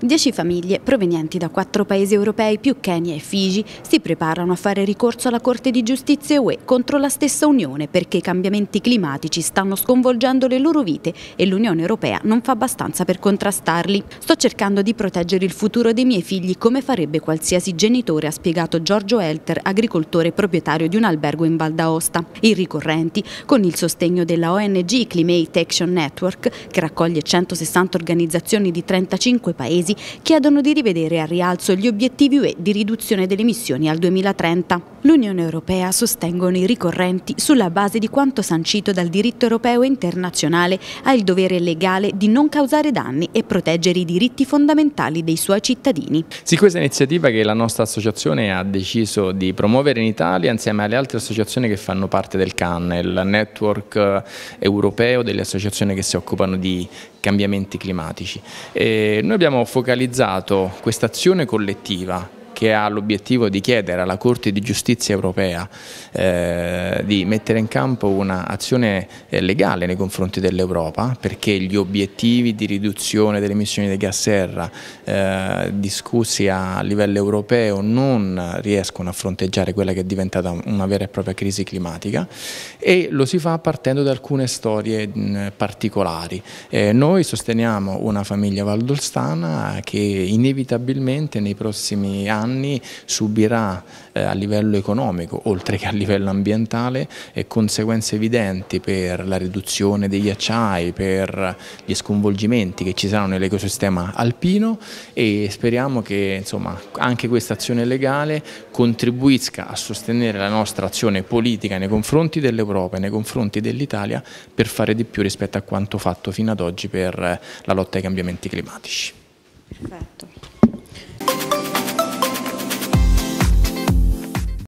Dieci famiglie provenienti da quattro paesi europei più Kenya e Figi si preparano a fare ricorso alla Corte di Giustizia UE contro la stessa Unione perché i cambiamenti climatici stanno sconvolgendo le loro vite e l'Unione Europea non fa abbastanza per contrastarli. Sto cercando di proteggere il futuro dei miei figli come farebbe qualsiasi genitore, ha spiegato Giorgio Elter, agricoltore e proprietario di un albergo in Val d'Aosta. I ricorrenti, con il sostegno della ONG Climate Action Network, che raccoglie 160 organizzazioni di 35 paesi, paesi chiedono di rivedere al rialzo gli obiettivi UE di riduzione delle emissioni al 2030. L'Unione Europea sostengono i ricorrenti sulla base di quanto sancito dal diritto europeo e internazionale ha il dovere legale di non causare danni e proteggere i diritti fondamentali dei suoi cittadini. Sì, questa iniziativa che la nostra associazione ha deciso di promuovere in Italia insieme alle altre associazioni che fanno parte del CAN, il network eh, europeo delle associazioni che si occupano di cambiamenti climatici. E noi abbiamo focalizzato questa azione collettiva che ha l'obiettivo di chiedere alla Corte di Giustizia europea eh, di mettere in campo un'azione eh, legale nei confronti dell'Europa perché gli obiettivi di riduzione delle emissioni di gas serra eh, discussi a livello europeo non riescono a fronteggiare quella che è diventata una vera e propria crisi climatica e lo si fa partendo da alcune storie particolari. Eh, noi sosteniamo una famiglia valdolstana che inevitabilmente nei prossimi anni anni subirà eh, a livello economico, oltre che a livello ambientale, eh, conseguenze evidenti per la riduzione degli acciai, per gli sconvolgimenti che ci saranno nell'ecosistema alpino e speriamo che insomma, anche questa azione legale contribuisca a sostenere la nostra azione politica nei confronti dell'Europa e nei confronti dell'Italia per fare di più rispetto a quanto fatto fino ad oggi per eh, la lotta ai cambiamenti climatici. Perfetto.